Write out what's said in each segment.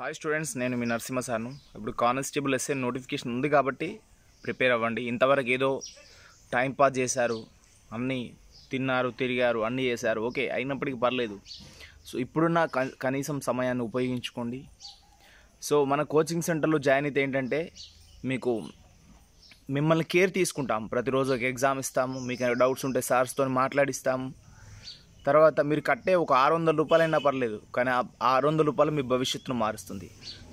hi students నేను మీ నరసింహ సార్ను ఇప్పుడు constable SA notification ఉంది కాబట్టి ప్రిపేర్ అవ్వండి ఇంతవరకు ఏదో టైం పాస్ చేశారు అన్నీ తిన్నారు తిరిగారు అన్నీ చేశారు ఓకే అయినప్పటికీ పర్లేదు సో ఇప్పుడున్న కనీసం సమయాన్ని ఉపయోగించుకోండి సో మన కోచింగ్ సెంటర్లో జాయిన్ అయితే ఏంటంటే మీకు మిమ్మల్ని కేర్ తీసుకుంటాం ప్రతిరోజు ఒక ఎగ్జామ్ ఇస్తాము మీకు డౌట్స్ ఉంటే సార్స్తో మాట్లాడిస్తాము తర్వాత మీరు కట్టే ఒక ఆరు వందల రూపాయలైనా పర్లేదు కానీ ఆ ఆరు వందల రూపాయలు మీ భవిష్యత్తును మారుస్తుంది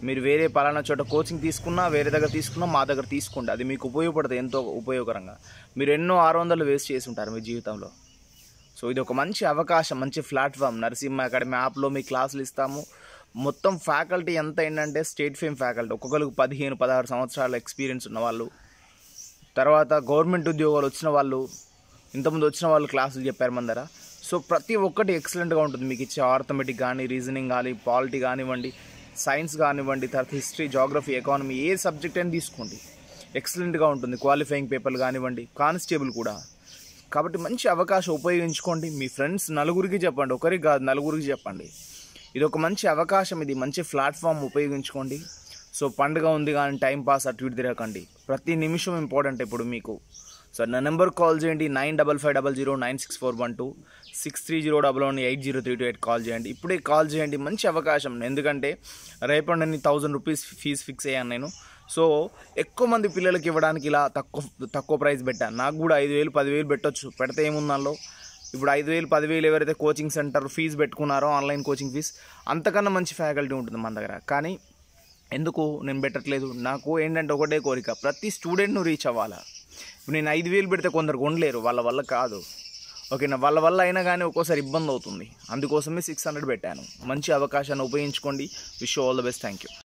మీరు వేరే పలానా చోట కోచింగ్ తీసుకున్నా వేరే దగ్గర తీసుకున్నా మా దగ్గర తీసుకోండి అది మీకు ఉపయోగపడుతుంది ఎంతో ఉపయోగకరంగా మీరు ఎన్నో ఆరు వందలు వేస్ట్ చేసి ఉంటారు మీ జీవితంలో సో ఇది ఒక మంచి అవకాశం మంచి ప్లాట్ఫామ్ నరసింహ అకాడమీ యాప్లో మీ క్లాసులు ఇస్తాము మొత్తం ఫ్యాకల్టీ ఎంత ఏంటంటే స్టేట్ ఫేమ్ ఫ్యాకల్టీ ఒక్కొక్కరికి పదిహేను పదహారు సంవత్సరాల ఎక్స్పీరియన్స్ ఉన్న వాళ్ళు తర్వాత గవర్నమెంట్ ఉద్యోగాలు వచ్చిన వాళ్ళు ఇంతకుముందు వచ్చిన వాళ్ళు క్లాసులు చెప్పారు మన సో ప్రతి ఒక్కటి ఎక్సలెంట్గా ఉంటుంది మీకు ఇచ్చే ఆర్థమెటిక్ కానీ రీజనింగ్ కానీ పాలిటీ కానివ్వండి సైన్స్ కానివ్వండి తర్వాత హిస్టరీ జాగ్రఫీ ఎకానమీ ఏ సబ్జెక్ట్ అయినా తీసుకోండి ఎక్సలెంట్గా ఉంటుంది క్వాలిఫైయింగ్ పేపర్లు కానివ్వండి కానిస్టేబుల్ కూడా కాబట్టి మంచి అవకాశం ఉపయోగించుకోండి మీ ఫ్రెండ్స్ నలుగురికి చెప్పండి ఒకరికి కాదు నలుగురికి చెప్పండి ఇది ఒక మంచి అవకాశం ఇది మంచి ప్లాట్ఫామ్ ఉపయోగించుకోండి సో పండుగ ఉంది కానీ టైంపాస్ అటు ఇటు తిరగకండి ప్రతి నిమిషం ఇంపార్టెంట్ ఇప్పుడు మీకు సో నా నెంబర్ కాల్ చేయండి nine double five double zero nine six four one two six three zero double one eight zero three two eight call చేయండి ఇప్పుడే కాల్ చేయండి మంచి అవకాశం ఎందుకంటే రేపటి నేను థౌజండ్ రూపీస్ ఫీజు ఫిక్స్ అయ్యాను నేను సో ఎక్కువ మంది పిల్లలకి ఇవ్వడానికి ఇలా తక్కువ తక్కువ ప్రైస్ పెట్టాను నాకు కూడా ఐదు వేలు పదివేలు పెట్టచ్చు పెడితే ఏమున్నాలో ఇప్పుడు ఐదు వేలు పదివేలు ఎవరైతే కోచింగ్ సెంటర్ ఫీజు పెట్టుకున్నారో ఆన్లైన్ కోచింగ్ ఫీజు అంతకన్నా మంచి ఫ్యాకల్టీ ఉంటుంది మన దగ్గర కానీ ఎందుకు నేను పెట్టట్లేదు నాకు ఏంటంటే ఒకటే కోరిక ప్రతి స్టూడెంట్ను రీచ్ అవ్వాలా ఇప్పుడు నేను ఐదు వేలు పెడితే కొందరు కొనలేరు వాళ్ళ వల్ల కాదు ఓకేనా వాళ్ళ వల్ల అయినా కానీ ఒక్కోసారి ఇబ్బంది అవుతుంది అందుకోసమే సిక్స్ హండ్రెడ్ పెట్టాను మంచి అవకాశాన్ని ఉపయోగించుకోండి wish all the best thank you